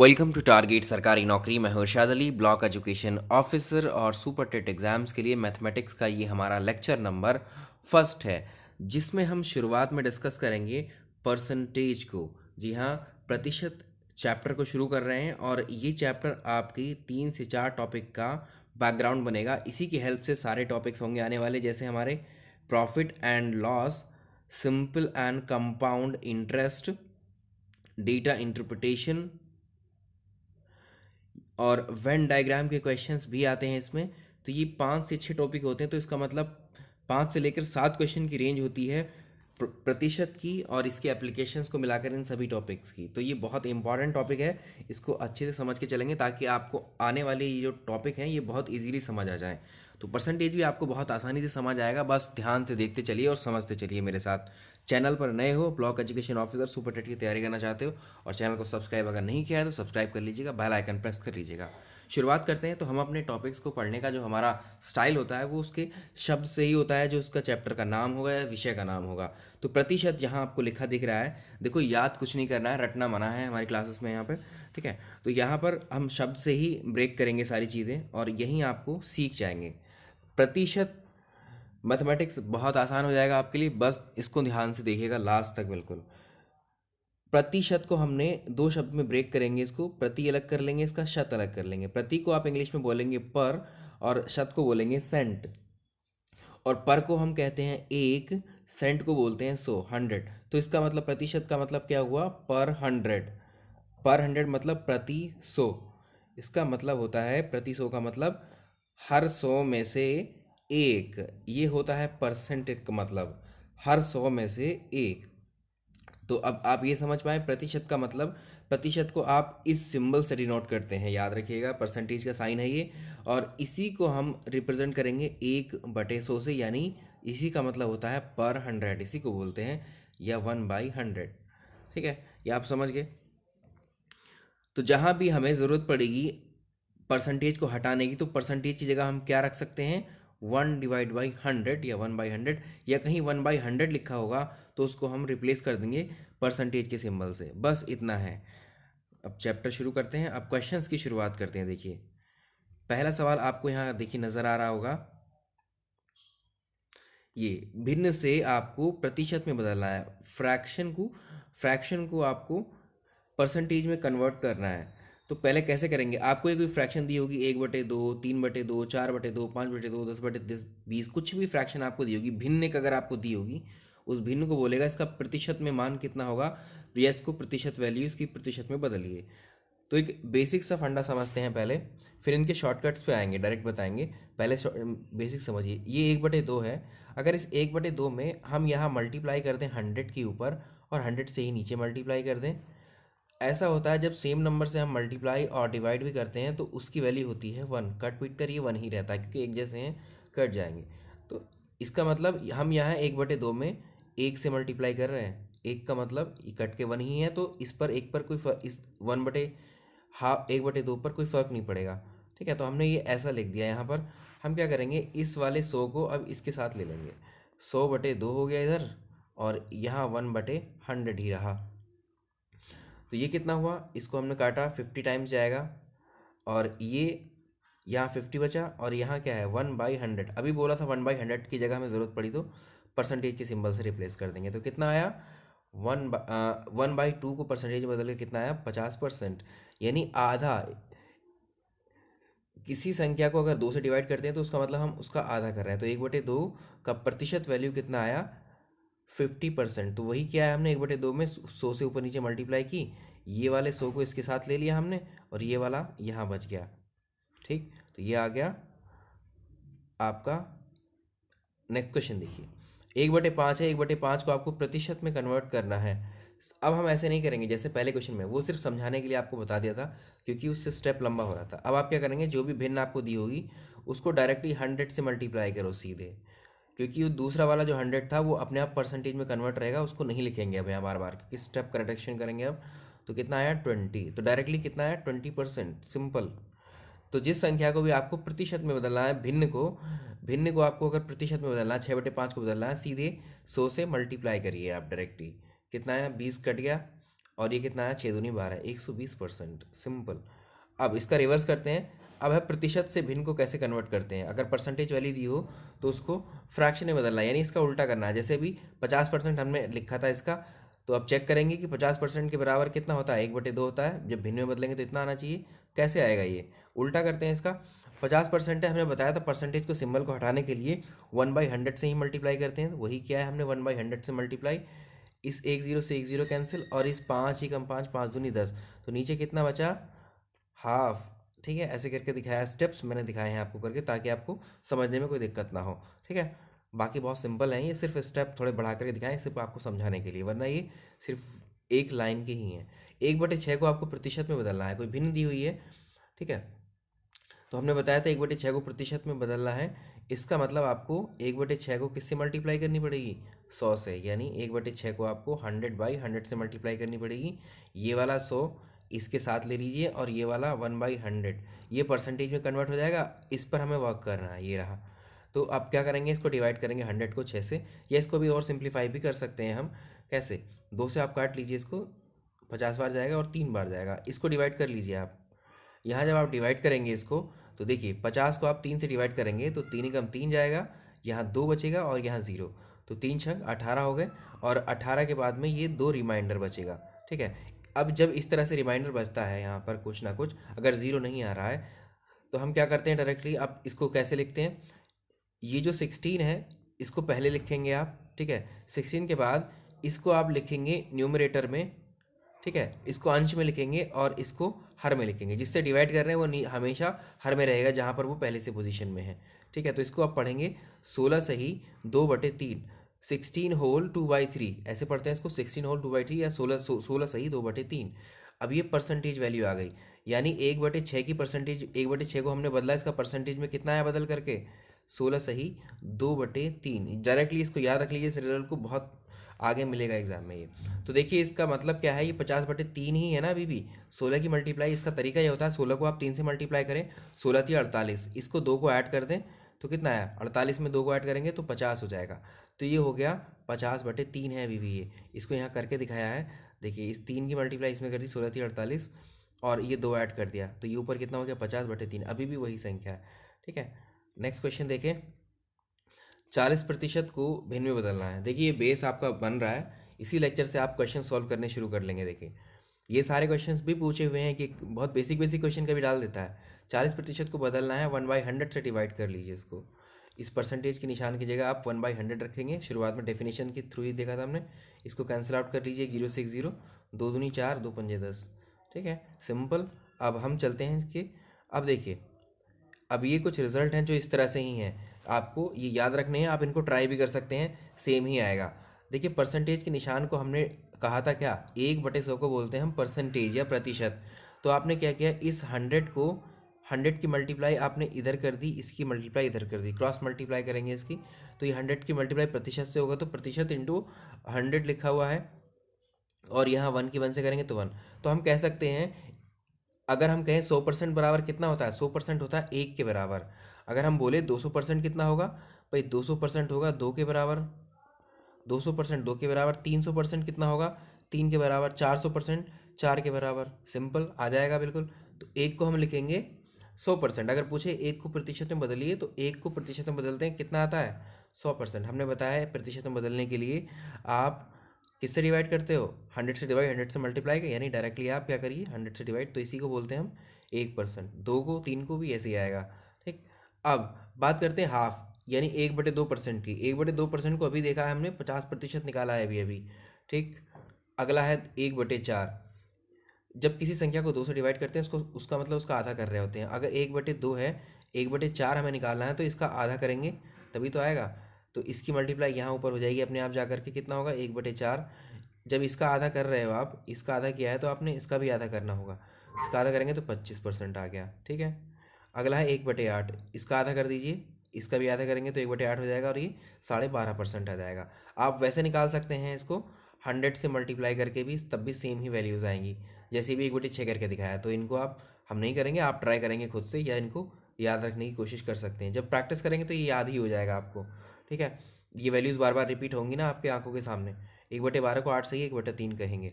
welcome to target सरकारी नौकरी मैं Harshad Ali block education officer और सुपर टेट एग्ज़ाम्स के लिए मैथमेटिक्स का ये हमारा लेक्चर नंबर फर्स्ट है जिसमें हम शुरुआत में डिस्कस करेंगे परसेंटेज को जी हाँ प्रतिशत चैप्टर को शुरू कर रहे हैं और ये चैप्टर आपकी तीन से चार टॉपिक का बैकग्राउंड बनेगा इसी की हेल्प से सारे टॉपिक्स होंगे आने वाले जैसे हमारे profit and loss simple and compound interest data interpretation और वेन डायग्राम के क्वेश्चंस भी आते हैं इसमें तो ये पाँच से छः टॉपिक होते हैं तो इसका मतलब पाँच से लेकर सात क्वेश्चन की रेंज होती है प्रतिशत की और इसके एप्लीकेशंस को मिलाकर इन सभी टॉपिक्स की तो ये बहुत इंपॉर्टेंट टॉपिक है इसको अच्छे से समझ के चलेंगे ताकि आपको आने वाले ये जो टॉपिक हैं ये बहुत इजीली समझ आ जाएँ तो परसेंटेज भी आपको बहुत आसानी से समझ आएगा बस ध्यान से देखते चलिए और समझते चलिए मेरे साथ चैनल पर नए हो block education officer super TET की तैयारी करना चाहते हो और चैनल को सब्सक्राइब अगर नहीं किया है तो सब्सक्राइब कर लीजिएगा बेल आइकन प्रेस कर लीजिएगा शुरुआत करते हैं तो हम अपने टॉपिक्स को पढ़ने का जो हमारा स्टाइल होता है वो उसके शब्द से ही होता है जो उसका चैप्टर का नाम होगा या विषय का नाम होगा तो प्रतिशत जहाँ आपको लिखा दिख रहा है देखो याद कुछ नहीं करना है रटना मना है हमारी क्लासेस में यहाँ पर ठीक है तो यहाँ पर हम शब्द से ही ब्रेक करेंगे सारी चीज़ें और यहीं आपको सीख जाएंगे प्रतिशत मैथमेटिक्स बहुत आसान हो जाएगा आपके लिए बस इसको ध्यान से देखिएगा लास्ट तक बिल्कुल प्रतिशत को हमने दो शब्द में ब्रेक करेंगे इसको प्रति अलग कर लेंगे इसका शत अलग कर लेंगे प्रति को आप इंग्लिश में बोलेंगे पर और शत को बोलेंगे सेंट और पर को हम कहते हैं एक सेंट को बोलते हैं सो हंड्रेड तो इसका मतलब प्रतिशत का मतलब क्या हुआ पर हंड्रेड पर हंड्रेड मतलब प्रति सो इसका मतलब होता है प्रति सौ का मतलब हर सौ में से एक ये होता है परसेंटेज का मतलब हर सौ में से एक तो अब आप ये समझ पाए प्रतिशत का मतलब प्रतिशत को आप इस सिंबल से डिनोट करते हैं याद रखिएगा परसेंटेज का साइन है ये और इसी को हम रिप्रेजेंट करेंगे एक बटे सौ से यानी इसी का मतलब होता है पर हंड्रेड इसी को बोलते हैं या वन बाई हंड्रेड ठीक है ये आप समझ गए तो जहाँ भी हमें ज़रूरत पड़ेगी परसेंटेज को हटाने की तो परसेंटेज की जगह हम क्या रख सकते हैं वन डिवाइड बाई हंड्रेड या वन बाई हंड्रेड या कहीं वन बाई हंड्रेड लिखा होगा तो उसको हम रिप्लेस कर देंगे परसेंटेज के सिंबल से बस इतना है अब चैप्टर शुरू करते हैं अब क्वेश्चंस की शुरुआत करते हैं देखिए पहला सवाल आपको यहाँ देखिए नज़र आ रहा होगा ये भिन्न से आपको प्रतिशत में बदलना है फ्रैक्शन को फ्रैक्शन को आपको परसेंटेज में कन्वर्ट करना है तो पहले कैसे करेंगे आपको कोई फ्रैक्शन दी होगी एक बटे दो तीन बटे दो चार बटे दो पाँच बटे दो दस बटे दस बीस कुछ भी फ्रैक्शन आपको दी होगी भिन्न एक अगर आपको दी होगी उस भिन्न को बोलेगा इसका प्रतिशत में मान कितना होगा तो या इसको प्रतिशत वैल्यू इसकी प्रतिशत में बदलिए तो एक बेसिक सा फंडा समझते हैं पहले फिर इनके शॉर्टकट्स पे आएंगे डायरेक्ट बताएंगे पहले बेसिक समझिए ये एक बटे दो है अगर इस एक बटे दो में हम यहाँ मल्टीप्लाई कर दें हंड्रेड के ऊपर और हंड्रेड से ही नीचे मल्टीप्लाई कर दें ऐसा होता है जब सेम नंबर से हम मल्टीप्लाई और डिवाइड भी करते हैं तो उसकी वैल्यू होती है वन कट पीट कर ये वन ही रहता है क्योंकि एक जैसे हैं कट जाएंगे तो इसका मतलब हम यहाँ एक बटे दो में एक से मल्टीप्लाई कर रहे हैं एक का मतलब कट के वन ही है तो इस पर एक पर कोई इस वन बटे हाफ एक बटे दो पर कोई फ़र्क नहीं पड़ेगा ठीक है तो हमने ये ऐसा लिख दिया यहाँ पर हम क्या करेंगे इस वाले सौ को अब इसके साथ ले लेंगे सौ बटे दो हो गया इधर और यहाँ वन बटे हंड्रेड ही रहा तो ये कितना हुआ इसको हमने काटा फिफ्टी टाइम्स जाएगा और ये यहाँ फिफ्टी बचा और यहाँ क्या है वन बाई हंड्रेड अभी बोला था वन बाई हंड्रेड की जगह हमें ज़रूरत पड़ी तो परसेंटेज के सिंबल से रिप्लेस कर देंगे तो कितना आया वन बा, वन बाई टू को परसेंटेज बदल के कितना आया पचास परसेंट यानी आधा किसी संख्या को अगर दो से डिवाइड करते हैं तो उसका मतलब हम उसका आधा कर रहे हैं तो एक बटे दो का प्रतिशत वैल्यू कितना आया फिफ्टी परसेंट तो वही किया है हमने एक बटे दो में सौ से ऊपर नीचे मल्टीप्लाई की ये वाले सौ को इसके साथ ले लिया हमने और ये वाला यहाँ बच गया ठीक तो ये आ गया आपका नेक्स्ट क्वेश्चन देखिए एक बटे पाँच है एक बटे पाँच को आपको प्रतिशत में कन्वर्ट करना है अब हम ऐसे नहीं करेंगे जैसे पहले क्वेश्चन में वो सिर्फ समझाने के लिए आपको बता दिया था क्योंकि उससे स्टेप लंबा हो रहा था अब आप क्या करेंगे जो भी भिन्न आपको दी होगी उसको डायरेक्टली हंड्रेड से मल्टीप्लाई करो सीधे क्योंकि वो दूसरा वाला जो हंड्रेड था वो अपने आप परसेंटेज में कन्वर्ट रहेगा उसको नहीं लिखेंगे अब यहाँ बार बार क्योंकि स्टेप करेक्शन करेंगे अब तो कितना आया ट्वेंटी तो डायरेक्टली कितना आया ट्वेंटी परसेंट सिंपल तो जिस संख्या को भी आपको प्रतिशत में बदलना है भिन्न को भिन्न को आपको अगर प्रतिशत में बदलना है छः बटे पाँच को बदलना है सीधे सौ से मल्टीप्लाई करिए आप डायरेक्टली कितना आया बीस कट गया और ये कितना आया छः दूनी बारह एक सौ बीस परसेंट सिंपल अब इसका रिवर्स करते हैं अब है प्रतिशत से भिन्न को कैसे कन्वर्ट करते हैं अगर परसेंटेज वाली दी हो तो उसको फ्रैक्शन में बदलना यानी इसका उल्टा करना है जैसे भी पचास परसेंट हमने लिखा था इसका तो अब चेक करेंगे कि पचास परसेंट के बराबर कितना होता है एक बटे दो होता है जब भिन्न में बदलेंगे तो इतना आना चाहिए कैसे आएगा ये उल्टा करते हैं इसका पचास परसेंट है हमने बताया था परसेंटेज को सिंबल को हटाने के लिए वन बाई हंड्रेड से ही मल्टीप्लाई करते हैं तो वही किया है हमने वन बाई हंड्रेड से मल्टीप्लाई इस एक जीरो से एक जीरो कैंसिल और इस पाँच ही कम पाँच पाँच दूनी दस तो नीचे कितना बचा हाफ ठीक है ऐसे करके दिखाया स्टेप्स मैंने दिखाए हैं आपको करके ताकि आपको समझने में कोई दिक्कत ना हो ठीक है बाकी बहुत सिंपल हैं ये सिर्फ स्टेप थोड़े बढ़ा करके दिखाएं सिर्फ आपको समझाने के लिए वरना ये सिर्फ एक लाइन के ही हैं एक बटे छः को आपको प्रतिशत में बदलना है कोई भिन्न दी हुई है ठीक है तो हमने बताया था एक बटे छः को प्रतिशत में बदलना है इसका मतलब आपको एक बटे छः को किससे मल्टीप्लाई करनी पड़ेगी सौ से यानी एक बटे छः को आपको हंड्रेड बाई हंड्रेड से मल्टीप्लाई करनी पड़ेगी ये वाला सौ इसके साथ ले लीजिए और ये वाला वन बाई हंड्रेड ये परसेंटेज में कन्वर्ट हो जाएगा इस पर हमें वर्क करना है ये रहा तो आप क्या करेंगे इसको डिवाइड करेंगे हंड्रेड को छः से या इसको भी और सिंप्लीफाई भी कर सकते हैं हम कैसे दो से आप काट लीजिए इसको पचास बार जाएगा और तीन बार जाएगा इसको डिवाइड कर लीजिए आप यहाँ जब आप डिवाइड करेंगे इसको तो देखिए पचास को आप तीन से डिवाइड करेंगे तो तीन कम तीन जाएगा यहाँ दो बचेगा और यहाँ ज़ीरो तो तीन छंग अठारह हो गए और अठारह के बाद में ये दो रिमाइंडर बचेगा ठीक है अब जब इस तरह से रिमाइंडर बजता है यहाँ पर कुछ ना कुछ अगर ज़ीरो नहीं आ रहा है तो हम क्या करते हैं डायरेक्टली आप इसको कैसे लिखते हैं ये जो सिक्सटीन है इसको पहले लिखेंगे आप ठीक है सिक्सटीन के बाद इसको आप लिखेंगे न्यूमरेटर में ठीक है इसको अंश में लिखेंगे और इसको हर में लिखेंगे जिससे डिवाइड कर रहे हैं वो हमेशा हर में रहेगा जहाँ पर वो पहले से पोजीशन में है ठीक है तो इसको आप पढ़ेंगे सोलह सही दो बटे तीन sixteen whole two by three ऐसे पढ़ते हैं इसको sixteen whole two by three या सोलह सोलह सही दो बटे तीन अब ये परसेंटेज वैल्यू आ गई यानी एक बटे छः की परसेंटेज एक बटे छः को हमने बदला इसका परसेंटेज में कितना आया बदल करके सोलह सही दो बटे तीन डायरेक्टली इसको याद रख लीजिए इस रिजल्ट को बहुत आगे मिलेगा एग्जाम में ये तो देखिए इसका मतलब क्या है ये पचास बटे तीन ही है ना अभी भी सोलह की मल्टीप्लाई इसका तरीका ये होता है सोलह को आप तीन से मल्टीप्लाई करें सोलह थी अड़तालीस इसको दो को ऐड कर दें तो कितना है अड़तालीस में दो को ऐड करेंगे तो पचास हो जाएगा तो ये हो गया पचास बटे तीन है अभी भी ये इसको यहाँ करके दिखाया है देखिए इस तीन की मल्टीप्लाई इसमें कर दी सोलह थी अड़तालीस और ये दो ऐड कर दिया तो ये ऊपर कितना हो गया पचास बटे तीन अभी भी वही संख्या है ठीक है नेक्स्ट क्वेश्चन देखें चालीस प्रतिशत को भिन्न में बदलना है देखिए ये बेस आपका बन रहा है इसी लेक्चर से आप क्वेश्चन सॉल्व करने शुरू कर लेंगे देखिए ये सारे क्वेश्चन भी पूछे हुए हैं कि बहुत बेसिक बेसिक क्वेश्चन का भी डाल देता है चालीस प्रतिशत को बदलना है वन बाई हंड्रेड से डिवाइड कर लीजिए इसको इस परसेंटेज के निशान की जगह आप वन बाई हंड्रेड रखेंगे शुरुआत में डेफिनेशन के थ्रू ही देखा था हमने इसको कैंसिल आउट कर लीजिए जीरो सिक्स जीरो दो दूनी चार दो पंजे दस ठीक है सिंपल अब हम चलते हैं कि अब देखिए अब ये कुछ रिजल्ट हैं जो इस तरह से ही हैं आपको ये याद रखने हैं आप इनको ट्राई भी कर सकते हैं सेम ही आएगा देखिए परसेंटेज के निशान को हमने कहा था क्या एक बटे सौ को बोलते हैं हम परसेंटेज या प्रतिशत तो आपने क्या किया इस हंड्रेड को हंड्रेड की मल्टीप्लाई आपने इधर कर दी इसकी मल्टीप्लाई इधर कर दी क्रॉस मल्टीप्लाई करेंगे इसकी तो ये हंड्रेड की मल्टीप्लाई प्रतिशत से होगा तो प्रतिशत इंटू हंड्रेड लिखा हुआ है और यहाँ वन की वन से करेंगे तो वन तो हम कह सकते हैं अगर हम कहें सौ परसेंट बराबर कितना होता है सौ परसेंट होता है एक के बराबर अगर हम बोले दो सौ परसेंट कितना होगा भाई दो सौ परसेंट होगा दो के बराबर दो सौ परसेंट दो के बराबर तीन सौ परसेंट कितना होगा तीन के बराबर चार सौ परसेंट चार के बराबर सिंपल आ जाएगा बिल्कुल तो एक को हम लिखेंगे सौ परसेंट अगर पूछे एक को प्रतिशत में बदलिए तो एक को प्रतिशत में बदलते हैं कितना आता है सौ परसेंट हमने बताया है प्रतिशत में बदलने के लिए आप किससे डिवाइड करते हो हंड्रेड से डिवाइड हंड्रेड से मल्टीप्लाई कर यानी डायरेक्टली आप क्या करिए हंड्रेड से डिवाइड तो इसी को बोलते हैं हम एक परसेंट दो को तीन को भी ऐसे ही आएगा ठीक अब बात करते हैं हाफ यानी एक बटे दो परसेंट की एक बटे दो परसेंट को अभी देखा है हमने पचास प्रतिशत निकाला है अभी अभी ठीक अगला है एक बटे चार जब किसी संख्या को दो से डिवाइड करते हैं उसको उसका मतलब उसका आधा कर रहे होते हैं अगर एक बटे दो है एक बटे चार हमें निकालना है तो इसका आधा करेंगे तभी तो आएगा तो इसकी मल्टीप्लाई यहाँ ऊपर हो जाएगी अपने आप जा करके कितना होगा एक बटे चार जब इसका आधा कर रहे हो आप इसका आधा किया है तो आपने इसका भी आधा करना होगा इसका आधा करेंगे तो पच्चीस परसेंट आ गया ठीक है अगला है एक बटे आठ इसका आधा कर दीजिए इसका भी आधा करेंगे तो एक बटे आठ हो जाएगा और ये साढ़े बारह परसेंट आ जाएगा आप वैसे निकाल सकते हैं इसको हंड्रेड से मल्टीप्लाई करके भी तब भी सेम ही वैल्यूज़ आएंगी जैसे भी एक बटे छः करके दिखाया तो इनको आप हम नहीं करेंगे आप ट्राई करेंगे खुद से या इनको याद रखने की कोशिश कर सकते हैं जब प्रैक्टिस करेंगे तो ये याद ही हो जाएगा आपको ठीक है ये वैल्यूज़ बार बार रिपीट होंगी ना आपके आंखों के सामने एक बटे बारह को आठ सही एक बटे तीन कहेंगे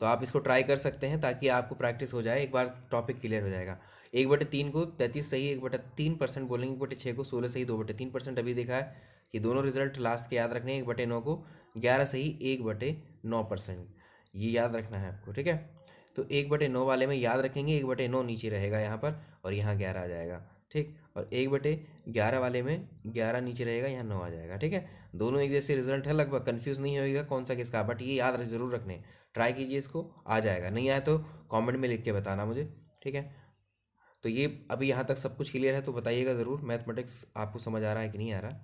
तो आप इसको ट्राई कर सकते हैं ताकि आपको प्रैक्टिस हो जाए एक बार टॉपिक क्लियर हो जाएगा एक बटे तीन को तैंतीस सही एक बटे तीन परसेंट बोलेंगे एक बटे छः को सोलह सही दो बटे तीन परसेंट अभी देखा है ये दोनों रिजल्ट लास्ट के याद रखने एक बटे नौ को ग्यारह सही एक बटे नौ परसेंट ये याद रखना है आपको ठीक है तो एक बटे नौ वाले में याद रखेंगे एक बटे नौ नीचे रहेगा यहाँ पर और यहाँ ग्यारह आ जाएगा ठीक और एक बटे ग्यारह वाले में ग्यारह नीचे रहेगा यहाँ नौ आ जाएगा ठीक है दोनों एक जैसे रिजल्ट है लगभग कन्फ्यूज़ नहीं होएगा कौन सा किसका बट ये याद जरूर रखने ट्राई कीजिए इसको आ जाएगा नहीं आया तो कॉमेंट में लिख के बताना मुझे ठीक है तो ये अभी यहाँ तक सब कुछ क्लियर है तो बताइएगा ज़रूर मैथमेटिक्स आपको समझ आ रहा है कि नहीं आ रहा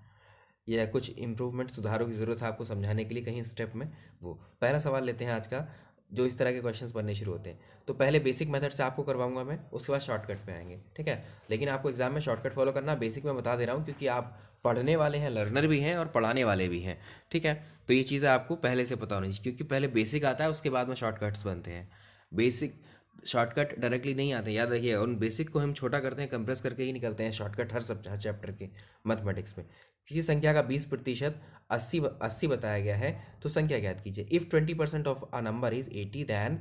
या कुछ इम्प्रूवमेंट सुधारों की ज़रूरत है आपको समझाने के लिए कहीं स्टेप में वो पहला सवाल लेते हैं आज का जो इस तरह के क्वेश्चंस बनने शुरू होते हैं तो पहले बेसिक मेथड से आपको करवाऊंगा मैं उसके बाद शॉर्टकट पे आएंगे ठीक है लेकिन आपको एग्जाम में शॉर्टकट फॉलो करना बेसिक में बता दे रहा हूँ क्योंकि आप पढ़ने वाले हैं लर्नर भी हैं और पढ़ाने वाले भी हैं ठीक है तो ये चीज़ें आपको पहले से पता होनी चाहिए क्योंकि पहले बेसिक आता है उसके बाद में शॉर्टकट्स बनते हैं बेसिक शॉर्टकट डायरेक्टली नहीं आते याद रखिए उन बेसिक को हम छोटा करते हैं कंप्रेस करके ही निकलते हैं शॉर्टकट हर सब चैप्टर के मैथमेटिक्स में किसी संख्या का बीस प्रतिशत अस्सी अस्सी बताया गया है तो संख्या ज्ञात कीजिए if twenty percent of a number is eighty then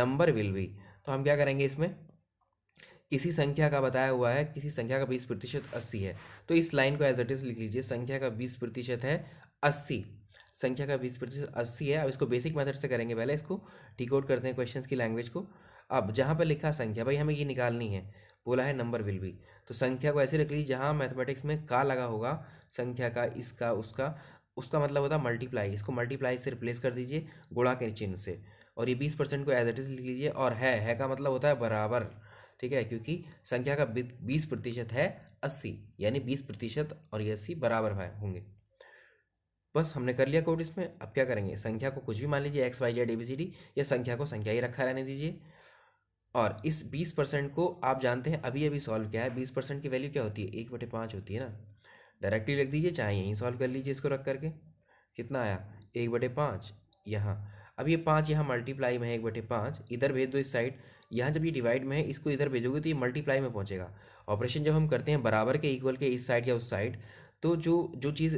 number will be तो हम क्या करेंगे इसमें किसी संख्या का बताया हुआ है किसी संख्या का बीस प्रतिशत अस्सी है तो इस लाइन को एज इट इज़ लिख लीजिए संख्या का बीस प्रतिशत है अस्सी संख्या का बीस प्रतिशत अस्सी है अब इसको बेसिक मेथड से करेंगे पहले इसको डिकोड करते हैं क्वेश्चंस की लैंग्वेज को अब जहाँ पर लिखा संख्या भाई हमें ये निकालनी है बोला है नंबर विल भी तो संख्या को ऐसे रख लीजिए जहाँ मैथमेटिक्स में का लगा होगा संख्या का इसका उसका उसका मतलब होता है मल्टीप्लाई इसको मल्टीप्लाई से रिप्लेस कर दीजिए गुणा के चिन्ह से और ये बीस परसेंट को एज इट इज़ लिख लीजिए और है है का मतलब होता है बराबर ठीक है क्योंकि संख्या का बीस प्रतिशत है अस्सी यानी बीस प्रतिशत और ये अस्सी बराबर है होंगे बस हमने कर लिया कोड इसमें अब क्या करेंगे संख्या को कुछ भी मान लीजिए X Y Z A B C D या संख्या को संख्या ही रखा रहने दीजिए और इस बीस परसेंट को आप जानते हैं अभी अभी सॉल्व क्या है बीस परसेंट की वैल्यू क्या होती है एक बटे पाँच होती है ना डायरेक्टली रख दीजिए चाहे यहीं सॉल्व कर लीजिए इसको रख करके कितना आया एक बटे पाँच यहाँ अब ये पाँच यहाँ मल्टीप्लाई में है एक बटे पाँच इधर भेज दो इस साइड यहाँ जब ये डिवाइड में है इसको इधर भेजोगे तो ये मल्टीप्लाई में पहुँचेगा ऑपरेशन जब हम करते हैं बराबर के इक्वल के इस साइड या उस साइड तो जो जो चीज़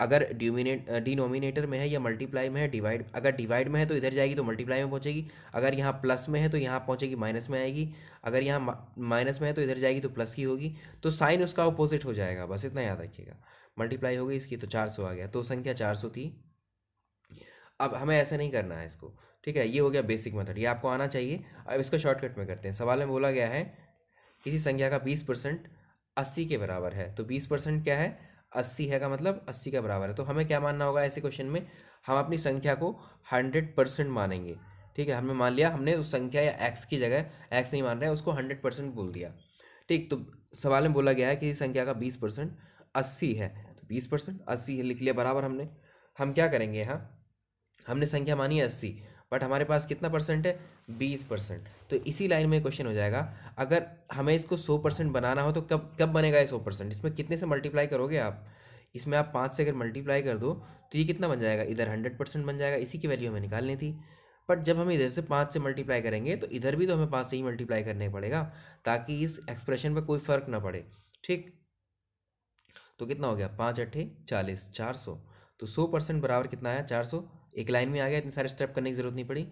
अगर ड्यूमिनेट डिनोमिनेटर में है या मल्टीप्लाई में है डिवाइड अगर डिवाइड में है तो इधर जाएगी तो मल्टीप्लाई में पहुंचेगी अगर यहाँ प्लस में है तो यहाँ पहुंचेगी माइनस में आएगी अगर यहाँ माइनस में है तो इधर जाएगी तो प्लस की होगी तो साइन उसका अपोजिट हो जाएगा बस इतना याद रखिएगा मल्टीप्लाई हो गई इसकी तो चार सौ आ गया तो संख्या चार सौ थी अब हमें ऐसा नहीं करना है इसको ठीक है ये हो गया बेसिक मेथड ये आपको आना चाहिए अब इसको शॉर्टकट में करते हैं सवाल में बोला गया है किसी संख्या का बीस परसेंट अस्सी के बराबर है तो बीस परसेंट क्या है अस्सी है का मतलब अस्सी का बराबर है तो हमें क्या मानना होगा ऐसे क्वेश्चन में हम अपनी संख्या को हंड्रेड परसेंट मानेंगे ठीक है हमने मान लिया हमने उस संख्या या एक्स की जगह एक्स नहीं मान रहे हैं उसको हंड्रेड परसेंट बोल दिया ठीक तो सवाल में बोला गया है कि इस संख्या का बीस परसेंट अस्सी है तो बीस परसेंट अस्सी लिख लिया बराबर हमने हम क्या करेंगे यहाँ हमने संख्या मानी है अस्सी बट हमारे पास कितना परसेंट है बीस परसेंट तो इसी लाइन में क्वेश्चन हो जाएगा अगर हमें इसको सौ परसेंट बनाना हो तो कब कब बनेगा ये सौ परसेंट इसमें कितने से मल्टीप्लाई करोगे आप इसमें आप पाँच से अगर मल्टीप्लाई कर दो तो ये कितना बन जाएगा इधर हंड्रेड परसेंट बन जाएगा इसी की वैल्यू हमें निकालनी थी बट जब हम इधर से पाँच से मल्टीप्लाई करेंगे तो इधर भी तो हमें पाँच से ही मल्टीप्लाई करने पड़ेगा ताकि इस एक्सप्रेशन पर कोई फ़र्क ना पड़े ठीक तो कितना हो गया पाँच अट्ठे चालीस चार सौ तो सौ परसेंट बराबर कितना आया चार सौ एक लाइन में आ गया इतने सारे स्टेप करने की जरूरत नहीं पड़ी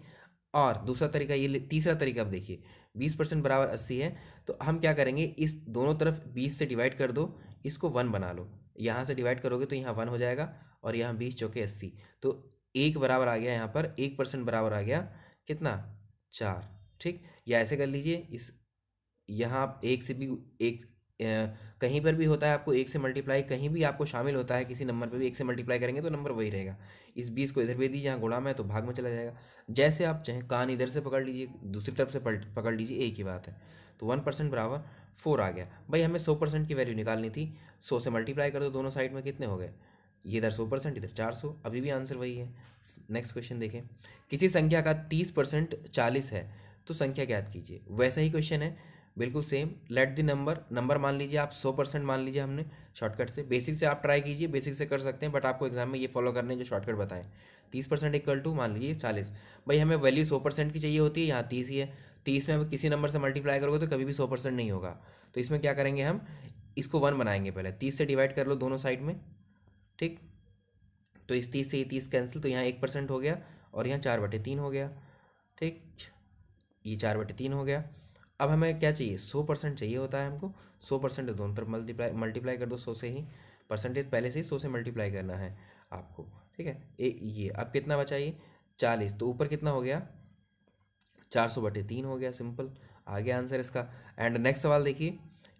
और दूसरा तरीका ये तीसरा तरीका आप देखिए बीस परसेंट बराबर अस्सी है तो हम क्या करेंगे इस दोनों तरफ बीस से डिवाइड कर दो इसको वन बना लो यहाँ से डिवाइड करोगे तो यहाँ वन हो जाएगा और यहाँ बीस चौके अस्सी तो एक बराबर आ गया यहाँ पर एक परसेंट बराबर आ गया कितना चार ठीक या ऐसे कर लीजिए इस यहाँ आप एक से भी एक कहीं पर भी होता है आपको एक से मल्टीप्लाई कहीं भी आपको शामिल होता है किसी नंबर पर भी एक से मल्टीप्लाई करेंगे तो नंबर वही रहेगा इस बीस को इधर भेज दीजिए यहाँ गुणा में तो भाग में चला जाएगा जैसे आप चाहें कान इधर से पकड़ लीजिए दूसरी तरफ से पकड़ लीजिए एक ही बात है तो वन परसेंट बराबर फोर आ गया भाई हमें सौ परसेंट की वैल्यू निकालनी थी सौ से मल्टीप्लाई कर दो दोनों साइड में कितने हो गए ये इधर सौ परसेंट इधर चार सौ अभी भी आंसर वही है नेक्स्ट क्वेश्चन देखें किसी संख्या का तीस परसेंट चालीस है तो संख्या ज्ञात कीजिए वैसा ही क्वेश्चन है बिल्कुल same let the number number मान लीजिए आप सौ परसेंट मान लीजिए हमने शॉर्टकट से बेसिक से आप ट्राई कीजिए बेसिक से कर सकते हैं बट आपको एग्जाम में ये फॉलो करने हैं जो शॉर्टकट बताएं तीस परसेंट इक्वल टू मान लीजिए चालीस भाई हमें वैल्यू सौ परसेंट की चाहिए होती है यहाँ तीस ही है तीस में अब किसी नंबर से मल्टीप्लाई करोगे तो कभी भी सौ परसेंट नहीं होगा तो इसमें क्या करेंगे हम इसको वन बनाएंगे पहले तीस से डिवाइड कर लो दोनों साइड में ठीक तो इस तीस से ये तीस कैंसिल तो यहाँ एक परसेंट हो गया और यहाँ चार बटे तीन हो गया ठीक ये चार बटे तीन हो गया अब हमें क्या चाहिए सौ परसेंट चाहिए होता है हमको सौ परसेंट दोनों तरफ मल्टीप्लाई मल्टीप्लाई कर दो सौ से ही परसेंटेज पहले से ही सौ से मल्टीप्लाई करना है आपको ठीक है ए, ये अब कितना बचा ये चालीस तो ऊपर कितना हो गया चार सौ बटे तीन हो गया सिंपल आ गया आंसर इसका एंड नेक्स्ट सवाल देखिए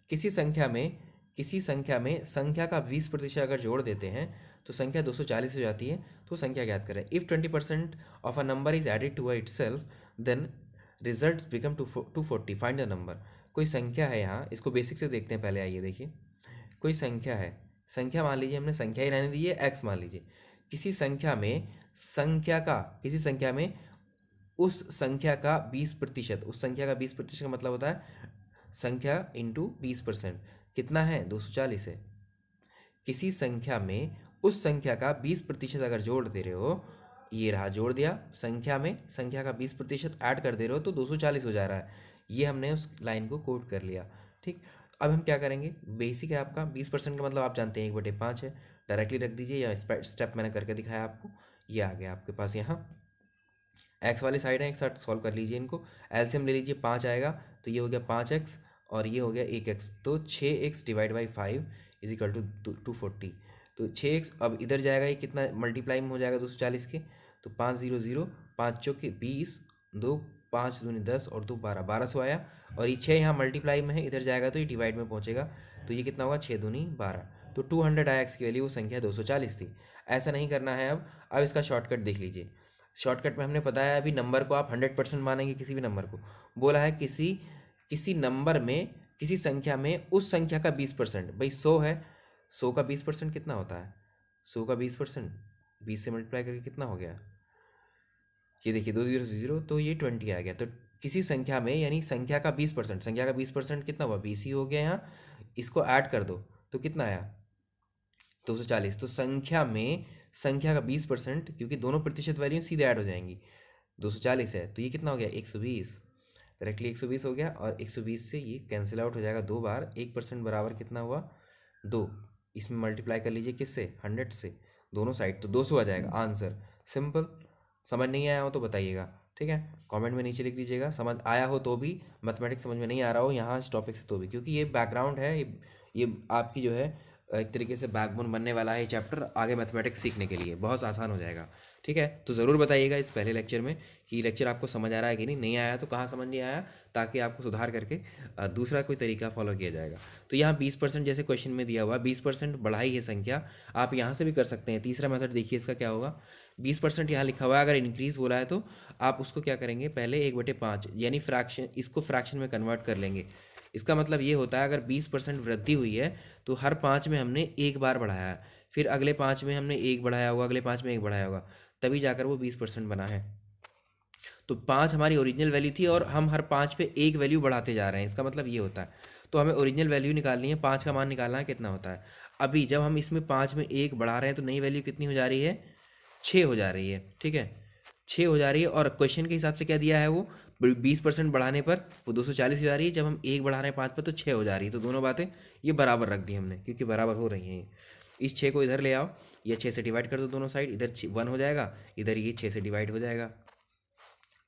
किसी संख्या में किसी संख्या में संख्या का बीस प्रतिशत अगर जोड़ देते हैं तो संख्या दो सौ चालीस हो जाती है तो संख्या ज्ञात करें if twenty percent of a number is added to itself then result become two two forty find a number कोई संख्या है यहाँ इसको बेसिक से देखते हैं पहले आइए देखिए कोई संख्या है संख्या मान लीजिए हमने संख्या ही रहने दी है एक्स मान लीजिए किसी संख्या में संख्या का किसी संख्या में उस संख्या का बीस प्रतिशत उस संख्या का बीस प्रतिशत का मतलब होता है संख्या इंटू बीस परसेंट कितना है दो सौ चालीस है किसी संख्या में उस संख्या का बीस प्रतिशत अगर जोड़ दे रहे हो ये रहा जोड़ दिया संख्या में संख्या का बीस प्रतिशत ऐड कर दे रहे हो तो दो सौ चालीस हो जा रहा है ये हमने उस लाइन को कोट कर लिया ठीक अब हम क्या करेंगे बेसिक है आपका बीस परसेंट का मतलब आप जानते हैं एक बटे पाँच है डायरेक्टली रख दीजिए या स्टेप मैंने करके दिखाया आपको ये आ गया आपके पास यहाँ एक्स वाली साइड है एक साथ सॉल्व कर लीजिए इनको एल्सियम ले लीजिए पाँच आएगा तो ये हो गया पाँच एक्स और ये हो गया एक एक्स तो छः X divide by five is equal to two forty तो छः एक्स अब इधर जाएगा ये कितना मल्टीप्लाई में हो जाएगा दो सौ चालीस के तो पाँच ज़ीरो ज़ीरो पाँच चौके बीस दो पाँच दूनी दस और दो बारह बारह सौ आया और ये छः यहाँ मल्टीप्लाई में है इधर जाएगा तो ये डिवाइड में पहुँचेगा तो ये कितना होगा छः दूनी बारह तो टू हंड्रेड आया एक्स की वैल्यू वो संख्या दो सौ चालीस थी ऐसा नहीं करना है अब अब इसका शॉर्टकट देख लीजिए शॉर्टकट में हमने बताया अभी नंबर को आप हंड्रेड परसेंट मानेंगे किसी भी नंबर को बोला है किसी किसी नंबर में किसी संख्या में उस संख्या का बीस परसेंट भाई सौ है सौ का बीस परसेंट कितना होता है सौ का बीस परसेंट बीस से मल्टीप्लाई करके कितना हो गया ये देखिए दो जीरो जीरो तो ये ट्वेंटी आ गया तो किसी संख्या में यानी संख्या का बीस परसेंट संख्या का बीस परसेंट कितना हुआ बीस ही हो गया यहाँ इसको ऐड कर दो तो कितना आया दो सौ चालीस तो संख्या में संख्या का बीस परसेंट क्योंकि दोनों प्रतिशत वैल्यू सीधे ऐड हो जाएंगी दो सौ चालीस है तो ये कितना हो गया एक सौ बीस डायरेक्टली एक सौ बीस हो गया और एक सौ बीस से ये कैंसिल आउट हो जाएगा दो बार एक परसेंट बराबर कितना हुआ दो इसमें मल्टीप्लाई कर लीजिए किससे हंड्रेड से दोनों साइड तो दो सौ आ जाएगा आंसर सिंपल समझ नहीं आया हो तो बताइएगा ठीक है कमेंट में नीचे लिख दीजिएगा समझ आया हो तो भी मैथमेटिक्स समझ में नहीं आ रहा हो यहाँ इस टॉपिक से तो भी क्योंकि ये बैकग्राउंड है ये, ये आपकी जो है एक तरीके से बैकबोन बनने वाला है ये चैप्टर आगे मैथमेटिक्स सीखने के लिए बहुत आसान हो जाएगा ठीक है तो ज़रूर बताइएगा इस पहले लेक्चर में कि लेक्चर आपको समझ आ रहा है कि नहीं नहीं आया तो कहाँ समझ नहीं आया ताकि आपको सुधार करके दूसरा कोई तरीका फॉलो किया जाएगा तो यहाँ बीस परसेंट जैसे क्वेश्चन में दिया हुआ बीस परसेंट बढ़ाई है संख्या आप यहाँ से भी कर सकते हैं तीसरा मेथड देखिए इसका क्या होगा बीस परसेंट यहाँ लिखा हुआ है अगर इंक्रीज़ बोला है तो आप उसको क्या करेंगे पहले एक बटे पाँच यानी फ्रैक्शन इसको फ्रैक्शन में कन्वर्ट कर लेंगे इसका मतलब ये होता है अगर बीस परसेंट वृद्धि हुई है तो हर पाँच में हमने एक बार बढ़ाया है फिर अगले पाँच में हमने एक बढ़ाया होगा अगले पाँच में एक बढ़ाया होगा तभी जाकर वो बीस परसेंट बना है तो पाँच हमारी ओरिजिनल वैल्यू थी और हम हर पाँच पे एक वैल्यू बढ़ाते जा रहे हैं इसका मतलब ये होता है तो हमें ओरिजिनल वैल्यू निकालनी है पाँच का मान निकालना है कितना होता है अभी जब हम इसमें पाँच में एक बढ़ा रहे हैं तो नई वैल्यू कितनी हो जा रही है छः हो जा रही है ठीक है छः हो जा रही है और क्वेश्चन के हिसाब से क्या दिया है वो बीस परसेंट बढ़ाने पर वो दो सौ चालीस हो जा रही है जब हम एक बढ़ा रहे हैं पाँच पर तो छः हो जा रही है तो दोनों बातें ये बराबर रख दी हमने क्योंकि बराबर हो रही हैं इस छः को इधर ले आओ ये छः से डिवाइड कर दो दोनों साइड इधर वन हो जाएगा इधर ये छः से डिवाइड हो जाएगा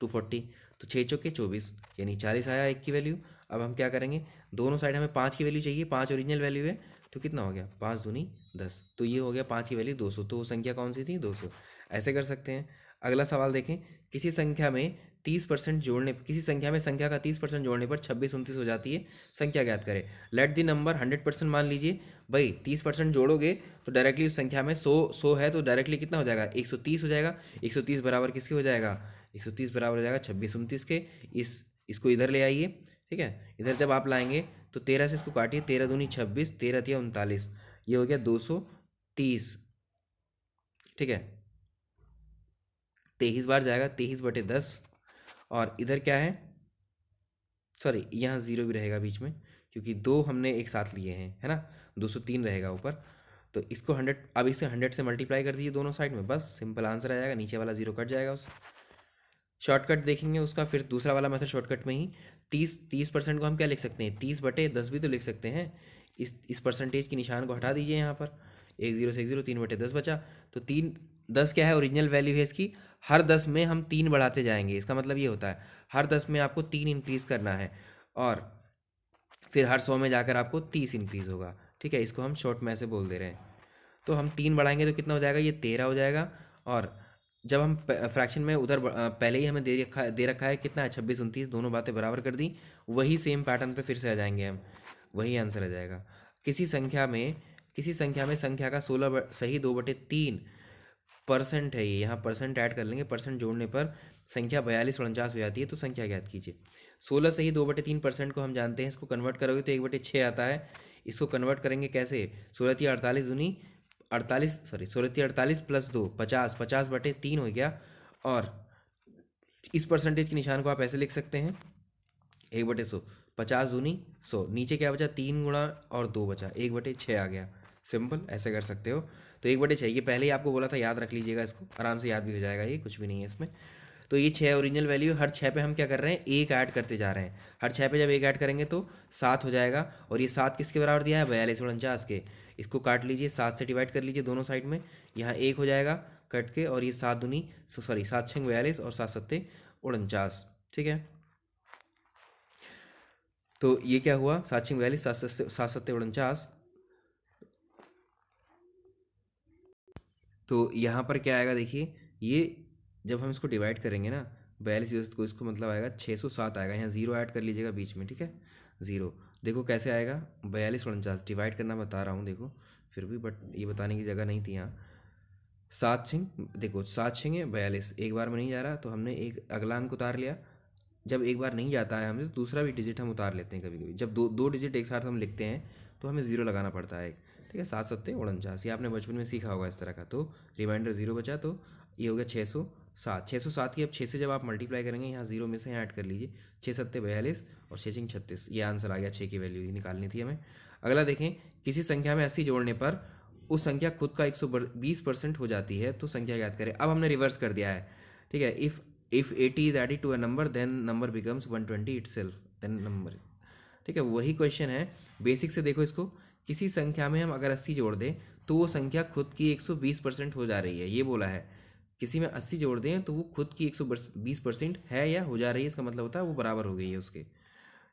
टू फोर्टी तो छः चौके चौबीस यानी चालीस आया एक की वैल्यू अब हम क्या करेंगे दोनों साइड हमें पाँच की वैल्यू चाहिए पाँच ओरिजिनल वैल्यू है तो कितना हो गया पाँच दूनी दस तो ये हो गया पाँच की वैल्यू दो सौ तो वो संख्या कौन सी थी दो सौ ऐसे कर सकते हैं अगला सवाल देखें किसी संख्या में तीस परसेंट जोड़ने किसी संख्या में संख्या का तीस परसेंट जोड़ने पर छब्बीस उनतीस हो जाती है संख्या ज्ञात करें let the number hundred percent मान लीजिए भाई तीस परसेंट जोड़ोगे तो डायरेक्टली उस संख्या में सौ सौ है तो डायरेक्टली कितना हो जाएगा एक सौ तीस हो जाएगा एक सौ तीस बराबर किसके हो जाएगा एक सौ तीस बराबर हो जाएगा छब्बीस उनतीस के इस इसको इधर ले आइए ठीक है इधर जब आप लाएंगे तो तेरह से इसको काटिए तेरह दूनी छब्बीस तेरह तीन उनतालीस ये हो गया दो सौ तीस ठीक है तेईस बार जाएगा तेईस बटे दस और इधर क्या है सॉरी यहाँ ज़ीरो भी रहेगा बीच में क्योंकि दो हमने एक साथ लिए हैं है ना दो सौ तीन रहेगा ऊपर तो इसको हंड्रेड अब इसे हंड्रेड से मल्टीप्लाई कर दीजिए दोनों साइड में बस सिंपल आंसर आ जाएगा नीचे वाला जीरो कट जाएगा उससे शॉर्टकट देखेंगे उसका फिर दूसरा वाला मेथड शॉर्टकट में ही तीस तीस परसेंट को हम क्या लिख सकते हैं तीस बटे दस भी तो लिख सकते हैं इस इस परसेंटेज के निशान को हटा दीजिए यहाँ पर एक जीरो से एक जीरो तीन बटे दस बचा तो तीन दस क्या है ओरिजिनल वैल्यू है इसकी हर दस में हम तीन बढ़ाते जाएंगे इसका मतलब ये होता है हर दस में आपको तीन इंक्रीज़ करना है और फिर हर सौ में जाकर आपको तीस इंक्रीज़ होगा ठीक है इसको हम शॉर्ट में ऐसे बोल दे रहे हैं तो हम तीन बढ़ाएंगे तो कितना हो जाएगा ये तेरह हो जाएगा और जब हम फ्रैक्शन में उधर पहले ही हमें दे रखा दे रखा है कितना है छब्बीस उनतीस दोनों बातें बराबर कर दी वही सेम पैटर्न पे फिर से आ जाएंगे हम वही आंसर आ जाएगा किसी संख्या में किसी संख्या में संख्या का सोलह सही दो बटे तीन परसेंट है ये यहाँ परसेंट ऐड कर लेंगे परसेंट जोड़ने पर संख्या बयालीस उनचास हो जाती है तो संख्या ज्ञात कीजिए सोलह से ही दो बटे तीन परसेंट को हम जानते हैं इसको कन्वर्ट करोगे तो एक बटे छः आता है इसको कन्वर्ट करेंगे कैसे सोलह ती अड़तालीस दूनी अड़तालीस सॉरी सोलह ती अड़तालीस प्लस दो पचास पचास बटे तीन हो गया और इस परसेंटेज के निशान को आप ऐसे लिख सकते हैं एक बटे सौ पचास दूनी सौ नीचे क्या बचा तीन गुणा और दो बचा एक बटे छः आ गया सिंपल ऐसे कर सकते हो तो एक बटे छः ये पहले ही आपको बोला था याद रख लीजिएगा इसको आराम से याद भी हो जाएगा ये कुछ भी नहीं है इसमें तो ये छः ओरिजिनल वैल्यू हर छः पे हम क्या कर रहे हैं एक ऐड करते जा रहे हैं हर छः पे जब एक ऐड करेंगे तो सात हो जाएगा और ये सात किसके बराबर दिया है बयालीस उनचास के इसको काट लीजिए सात से डिवाइड कर लीजिए दोनों साइड में यहाँ एक हो जाएगा कट के और ये सात दुनी सॉरी सात छंग बयालीस और सात सत्ते उनचास ठीक है तो ये क्या हुआ सात छंग बयालीस सात सत्ते उनचास तो यहाँ पर क्या आएगा देखिए ये जब हम इसको डिवाइड करेंगे ना बयालीस को इसको मतलब आएगा छः सौ सात आएगा यहाँ ज़ीरो ऐड कर लीजिएगा बीच में ठीक है ज़ीरो देखो कैसे आएगा बयालीस उनचास डिवाइड करना बता रहा हूँ देखो फिर भी बट ये बताने की जगह नहीं थी यहाँ सात छिंग देखो सात छिंग है बयालीस एक बार में नहीं जा रहा तो हमने एक अगला अंक उतार लिया जब एक बार नहीं जाता है हमसे तो दूसरा भी डिजिट हम उतार लेते हैं कभी कभी जब दो दो डिजिट एक साथ हम लिखते हैं तो हमें ज़ीरो लगाना पड़ता है एक ठीक है सात सत्ते उनचास ये आपने बचपन में सीखा होगा इस तरह का तो रिमाइंडर जीरो बचा तो ये हो गया छः सौ सात छः सौ सात की अब छः से जब आप मल्टीप्लाई करेंगे यहाँ जीरो में से यहाँ ऐड कर लीजिए छः सत्ते बयालीस और छः छिंग छत्तीस ये आंसर आ गया छः की वैल्यू ही निकालनी थी हमें अगला देखें किसी संख्या में अस्सी जोड़ने पर उस संख्या खुद का एक सौ बीस परसेंट हो जाती है तो संख्या याद करें अब हमने रिवर्स कर दिया है ठीक है if if eighty is added to a number then number becomes one twenty itself then number ठीक है वही क्वेश्चन है बेसिक से देखो इसको किसी संख्या में हम अगर अस्सी जोड़ दें तो वो संख्या खुद की एक सौ बीस परसेंट हो जा रही है ये बोला है किसी में अस्सी जोड़ दें तो वो खुद की एक सौ बीस परसेंट है या हो जा रही है इसका मतलब होता है वो बराबर हो गई है उसके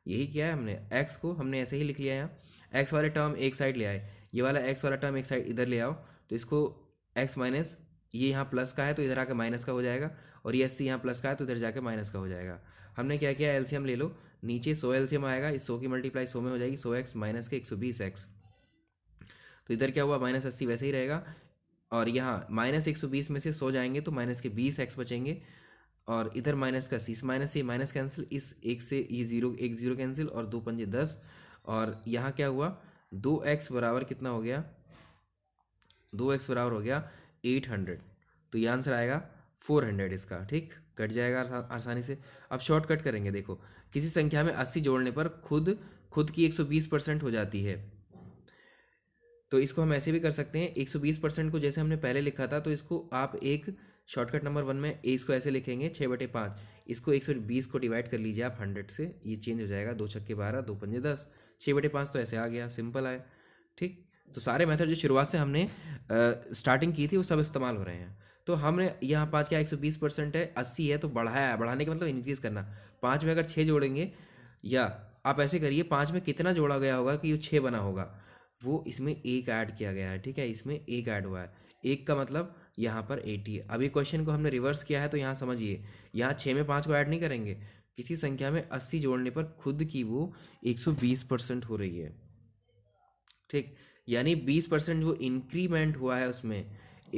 यही किया है हमने एक्स को हमने ऐसे ही लिख लिया यहाँ एक्स वाले टर्म एक साइड ले आए ये वाला एक्स वाला टर्म एक साइड इधर ले आओ तो इसको एक्स माइनस ये यहाँ प्लस का है तो इधर आकर माइनस का हो जाएगा और ये अस्सी यहाँ प्लस का है तो इधर जाके माइनस का हो जाएगा हमने क्या किया एलसीएम ले लो नीचे सौ एलसीएम आएगा इस सौ की मल्टीप्लाई सौ में हो जाएगी सौ एक्स माइनस के एक सौ बीस एक्स तो इधर क्या हुआ माइनस अस्सी वैसे ही रहेगा और यहाँ माइनस एक सौ बीस में से सौ जाएंगे तो माइनस के बीस एक्स बचेंगे और इधर माइनस का अस्सी माइनस से माइनस कैंसिल इस एक से ये जीरो एक जीरो कैंसिल और दो पंजे दस और यहाँ क्या हुआ दो एक्स बराबर कितना हो गया दो एक्स बराबर हो गया एट हंड्रेड तो ये आंसर आएगा फोर हंड्रेड इसका ठीक कट जाएगा आसानी से अब शॉर्टकट करेंगे देखो किसी संख्या में अस्सी जोड़ने पर खुद खुद की एक सौ बीस परसेंट हो जाती है तो इसको हम ऐसे भी कर सकते हैं 120 परसेंट को जैसे हमने पहले लिखा था तो इसको आप एक शॉर्टकट नंबर वन में इसको ऐसे लिखेंगे छः बटे पाँच इसको बीस को डिवाइड कर लीजिए आप हंड्रेड से ये चेंज हो जाएगा दो छक्के बारह दो पंजे दस छः बटे पाँच तो ऐसे आ गया सिंपल आया ठीक तो सारे मेथड जो शुरुआत से हमने आ, स्टार्टिंग की थी वो सब इस्तेमाल हो रहे हैं तो हमने यहाँ पाँच क्या एक सौ बीस परसेंट है अस्सी है तो बढ़ाया है बढ़ाने का मतलब इंक्रीज़ करना पाँच में अगर छः जोड़ेंगे या आप ऐसे करिए पाँच में कितना जोड़ा गया होगा कि ये छः बना होगा वो इसमें एक ऐड किया गया है ठीक है इसमें एक ऐड हुआ है एक का मतलब यहाँ पर एटी अभी क्वेश्चन को हमने रिवर्स किया है तो यहाँ समझिए यहाँ छः में पाँच को ऐड नहीं करेंगे किसी संख्या में अस्सी जोड़ने पर खुद की वो एक सौ बीस परसेंट हो रही है ठीक यानी बीस परसेंट वो इंक्रीमेंट हुआ है उसमें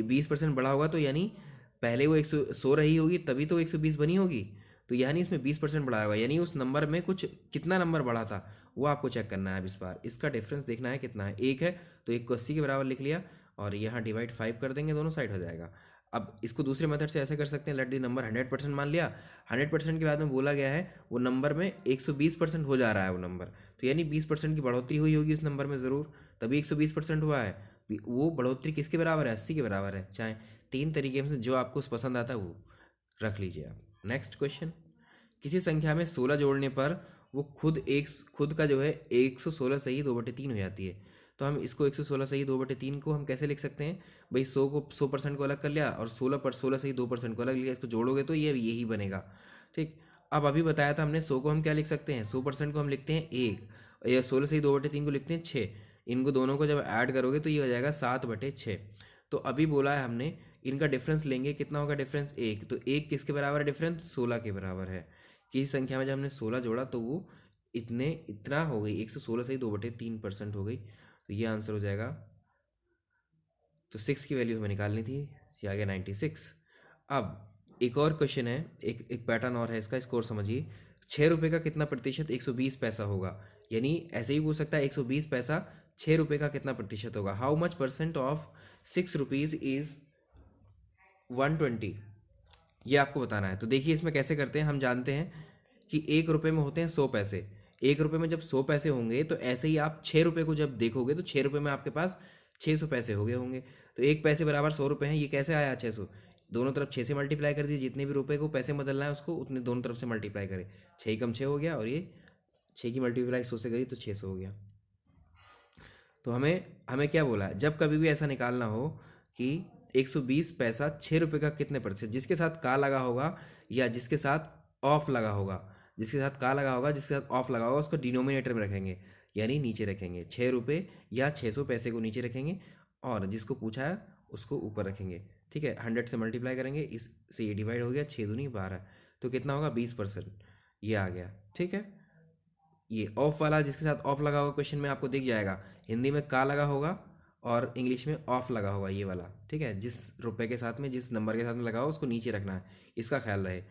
बीस परसेंट बढ़ा होगा तो यानी पहले वो एक सौ सौ रही होगी तभी तो एक सौ बीस बनी होगी तो यानी इसमें बीस परसेंट बढ़ाया होगा यानी उस नंबर में कुछ कितना नंबर बढ़ा था वो आपको चेक करना है अब इस बार इसका डिफरेंस देखना है कितना है एक है तो एक को अस्सी के बराबर लिख लिया और यहाँ डिवाइड फाइव कर देंगे दोनों साइड हो जाएगा अब इसको दूसरे मेथड से ऐसे कर सकते हैं let the number hundred percent मान लिया हंड्रेड परसेंट के बाद में बोला गया है वो नंबर में एक सौ बीस परसेंट हो जा रहा है वो नंबर तो यानी बीस परसेंट की बढ़ोतरी हुई होगी उस नंबर में ज़रूर तभी एक सौ बीस परसेंट हुआ है वो बढ़ोतरी किसके बराबर है अस्सी के बराबर है चाहे तीन तरीके में से जो आपको पसंद आता है वो रख लीजिए आप नेक्स्ट क्वेश्चन किसी संख्या में सोलह जोड़ने पर वो खुद एक खुद का जो है एक सौ सोलह सही दो बटे तीन हो जाती है तो हम इसको एक सौ सोलह सही दो बटे तीन को हम कैसे लिख सकते हैं भाई सौ को सौ परसेंट को अलग कर लिया और सोलह पर सोलह सही दो परसेंट को अलग लिया इसको जोड़ोगे तो ये यही बनेगा ठीक अब अभी बताया था हमने सौ को हम क्या लिख सकते हैं सौ परसेंट को हम लिखते हैं एक या सोलह सही दो बटे तीन को लिखते हैं छः इनको दोनों को जब ऐड करोगे तो ये हो जाएगा सात बटे छः तो अभी बोला है हमने इनका डिफरेंस लेंगे कितना होगा डिफरेंस एक तो एक किसके बराबर है डिफरेंस सोलह के बराबर है कि इस संख्या में जब हमने सोलह जोड़ा तो वो इतने इतना हो गई एक सौ सोलह से ही दो बटे तीन परसेंट हो गई तो ये आंसर हो जाएगा तो सिक्स की वैल्यू हमें निकालनी थी ये आ गया नाइन्टी सिक्स अब एक और क्वेश्चन है एक एक पैटर्न और है इसका स्कोर समझिए छः रुपये का कितना प्रतिशत एक सौ बीस पैसा होगा यानी ऐसे ही पूछ सकता है एक सौ बीस पैसा छः रुपये का कितना प्रतिशत होगा how much percent of six rupees is one twenty ये आपको बताना है तो देखिए इसमें कैसे करते हैं हम जानते हैं कि एक रुपये में होते हैं सौ पैसे एक रुपये में जब सौ पैसे होंगे तो ऐसे ही आप छः रुपये को जब देखोगे तो छः रुपये में आपके पास छः सौ पैसे हो गए होंगे तो एक पैसे बराबर सौ रुपये हैं ये कैसे आया छः सौ दोनों तरफ छः से मल्टीप्लाई कर दिए जितने भी रुपये को पैसे बदलना है उसको उतने दोनों तरफ से मल्टीप्लाई करें छः कम छः हो गया और ये छः की मल्टीप्लाई सौ से करी तो छः सौ हो गया तो हमें हमें क्या बोला जब कभी भी ऐसा निकालना हो कि 120 पैसा छः रुपये का कितने परसेंट जिसके साथ का लगा होगा या जिसके साथ ऑफ लगा होगा जिसके साथ का लगा होगा जिसके साथ ऑफ लगा होगा उसको डिनोमिनेटर में रखेंगे यानी नीचे रखेंगे छः रुपये या छः सौ पैसे को नीचे रखेंगे और जिसको पूछा है उसको ऊपर रखेंगे ठीक है हंड्रेड से मल्टीप्लाई करेंगे इससे ये डिवाइड हो गया छः दूनी बारह तो कितना होगा बीस परसेंट ये आ गया ठीक है ये ऑफ वाला जिसके साथ ऑफ लगा होगा क्वेश्चन में आपको दिख जाएगा हिंदी में का लगा होगा और इंग्लिश में ऑफ लगा होगा ये वाला ठीक है जिस रुपए के साथ में जिस नंबर के साथ में लगाओ उसको नीचे रखना है इसका ख्याल रहे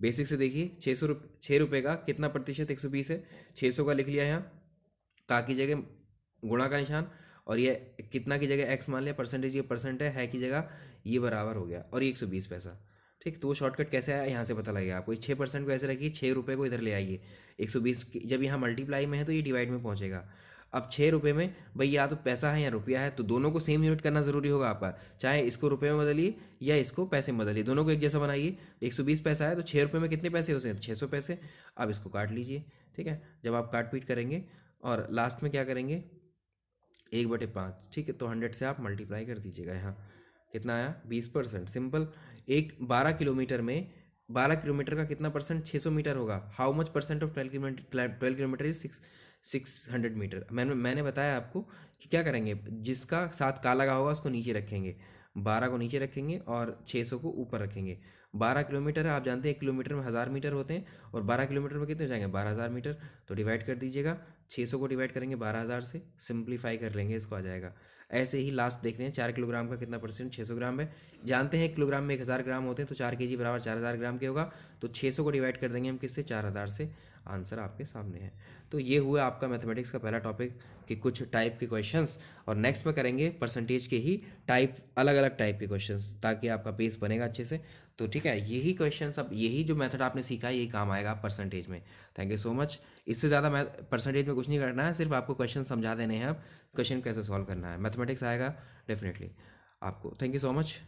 बेसिक से देखिए छः सौ रुप छः रुपये का कितना प्रतिशत एक सौ बीस है छः सौ का लिख लिया यहाँ का की जगह गुणा का निशान और ये कितना की जगह एक्स मान लिया परसेंटेज ये परसेंट है, है की जगह ये बराबर हो गया और ये एक सौ बीस पैसा ठीक तो वो शॉर्टकट कैसे आया यहाँ से पता लगेगा आपको छः परसेंट को ऐसे रखिए छः रुपये को इधर ले आइए एक सौ बीस जब यहाँ मल्टीप्लाई में है तो ये डिवाइड में पहुँचेगा अब छः रुपये में भाई या तो पैसा है या रुपया है तो दोनों को सेम यूनिट करना ज़रूरी होगा आपका चाहे इसको रुपये में बदलिए या इसको पैसे में बदलिए दोनों को एक जैसा बनाइए एक सौ बीस पैसा है तो छः रुपये में कितने पैसे होते हैं छः सौ पैसे अब इसको काट लीजिए ठीक है जब आप काट पीट करेंगे और लास्ट में क्या करेंगे एक बटे पाँच ठीक है तो हंड्रेड से आप मल्टीप्लाई कर दीजिएगा यहाँ कितना आया बीस परसेंट सिंपल एक बारह किलोमीटर में बारह किलोमीटर का कितना परसेंट छः सौ मीटर होगा how much percent of twelve kilometre twelve kilometre is six six hundred metre मैंने मैंने बताया आपको कि क्या करेंगे जिसका साथ का लगा होगा उसको नीचे रखेंगे बारह को नीचे रखेंगे और छः सौ को ऊपर रखेंगे बारह किलोमीटर है आप जानते हैं एक किलोमीटर में हज़ार मीटर होते हैं और बारह किलोमीटर में कितने जाएंगे बारह हज़ार मीटर तो डिवाइड कर दीजिएगा छः सौ को डिवाइड करेंगे बारह हज़ार से सिंप्लीफाई कर लेंगे इसको आ जाएगा ऐसे ही लास्ट देखते हैं चार किलोग्राम का कितना परसेंट छः सौ ग्राम है जानते हैं किलोग्राम में एक हज़ार ग्राम होते हैं तो चार के जी बराबर चार हज़ार ग्राम के होगा तो छः सौ को डिवाइड कर देंगे हम किससे चार हज़ार से आंसर आपके सामने है तो ये हुआ आपका मैथमेटिक्स का पहला टॉपिक कि कुछ टाइप के क्वेश्चंस और नेक्स्ट में करेंगे परसेंटेज के ही टाइप अलग अलग टाइप के क्वेश्चंस ताकि आपका पेज बनेगा अच्छे से तो ठीक है यही क्वेश्चन सब यही जो मेथड आपने सीखा है यही काम आएगा परसेंटेज में थैंक यू सो मच इससे ज़्यादा परसेंटेज में कुछ नहीं करना है सिर्फ आपको क्वेश्चन समझा देने हैं अब क्वेश्चन कैसे सॉल्व करना है मैथमेटिक्स आएगा डेफिनेटली आपको थैंक यू सो मच